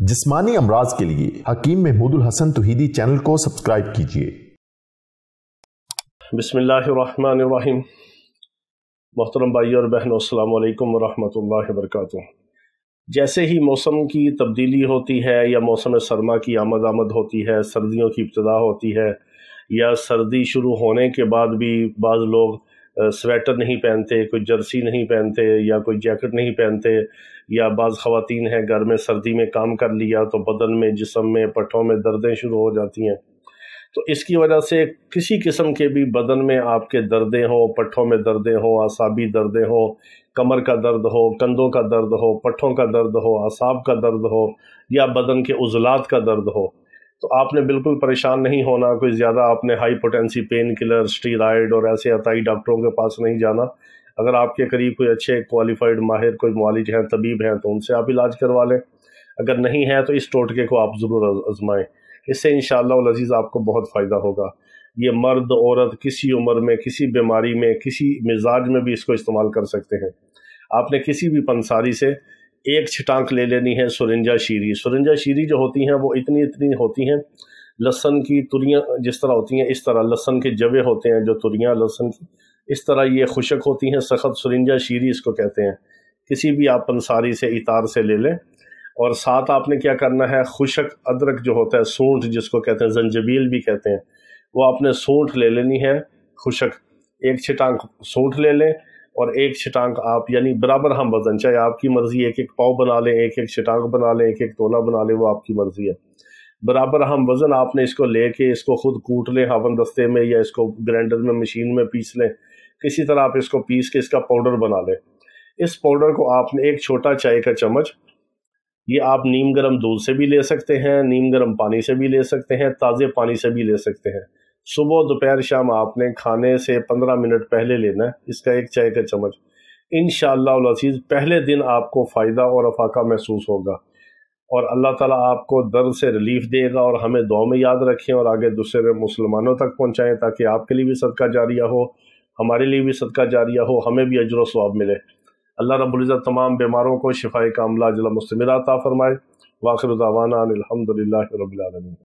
जिस्मानी अमराज के लिए हकीम महमूदुल हसन तोहीदी चैनल को सब्सक्राइब कीजिए बिस्मिल्लाहिर्रहमानिर्रहीम मोहतरम भाई और बहनों वालेकुम वरहमल वर्क जैसे ही मौसम की तब्दीली होती है या मौसम सरमा की आमद आमद होती है सर्दियों की इब्तदा होती है या सर्दी शुरू होने के बाद भी बाज़ लोग स्वेटर नहीं पहनते कोई जर्सी नहीं पहनते या कोई जैकेट नहीं पहनते या बाज़ ख़वान हैं घर में सर्दी में काम कर लिया तो बदन में जिसम में पट्ठों में दर्दें शुरू हो जाती हैं तो इसकी वजह से किसी किस्म के भी बदन में आपके दर्दें हो पट्ठों में दर्दें हो आसाबी दर्दें हो कमर का दर्द हो कंधों का दर्द हो पट्ठों का दर्द हो आसाब का दर्द हो या बदन के उजलात का दर्द हो तो आपने बिल्कुल परेशान नहीं होना कोई ज़्यादा आपने high potency painkiller steroid और ऐसे अताई डॉक्टरों के पास नहीं जाना अगर आपके करीब कोई अच्छे क्वालिफाइड माहिर कोई मालिज हैं तबीब हैं तो उनसे आप इलाज करवा लें अगर नहीं है तो इस टोटके को आप ज़रूर आजमाएँ इससे इन शजीज आपको बहुत फ़ायदा होगा ये मर्द औरत किसी उम्र में किसी बीमारी में किसी मिजाज में भी इसको इस्तेमाल कर सकते हैं आपने किसी भी पंसारी से एक छिटांक ले लेनी है सुरंजा शीरी सुरंजा शीरी जो होती हैं वो इतनी इतनी होती हैं लहसन की तुरियाँ जिस तरह होती हैं इस तरह लहसन के जवे होते हैं जो तुरियाँ लहसन की इस तरह ये खुशक होती हैं सख्त सुरंजा शीरी इसको कहते हैं किसी भी आप पंसारी से इतार से ले लें और साथ आपने क्या करना है खुशक अदरक जो होता है सूंठ जिसको कहते हैं जंजबील भी कहते हैं वो आपने सूंठ ले लेनी है खुशक एक छिटांक सूंठ ले लें और एक शटांक आप यानी बराबर हम वजन चाहे आपकी मर्जी एक एक पाव बना लें एक एक शटांक बना लें एक एक तोला बना लें वो आपकी मर्जी है बराबर हम वज़न आपने इसको लेके इसको ख़ुद कूट लें हावन दस्ते में या इसको ग्राइंडर में मशीन में पीस लें किसी तरह आप इसको पीस के इसका पाउडर बना लें इस पाउडर को आपने एक छोटा चाय का चम्मच ये आप नीम गर्म दूध से भी ले सकते हैं नीम गर्म पानी से भी ले सकते हैं ताज़े पानी से भी ले सकते हैं सुबह दोपहर शाम आपने खाने से पंद्रह मिनट पहले लेना है इसका एक चाय का चम्मच इन शजीज़ पहले दिन आपको फ़ायदा और अफाका महसूस होगा और अल्लाह ताला आपको दर्द से रिलीफ देगा और हमें दो में याद रखें और आगे दूसरे मुसलमानों तक पहुँचाएँ ताकि आपके लिए भी सदका जारिया हो हमारे लिए भी सदका जारिया हो हमें भी अजर स्वाब मिले अल्लाह रबुल्ज़त तमाम बीमारों को शिफाई का अमला जला मुस्तमिल फ़रमाए वाखिर दावाना अलहमदिल्ला रबीआलमी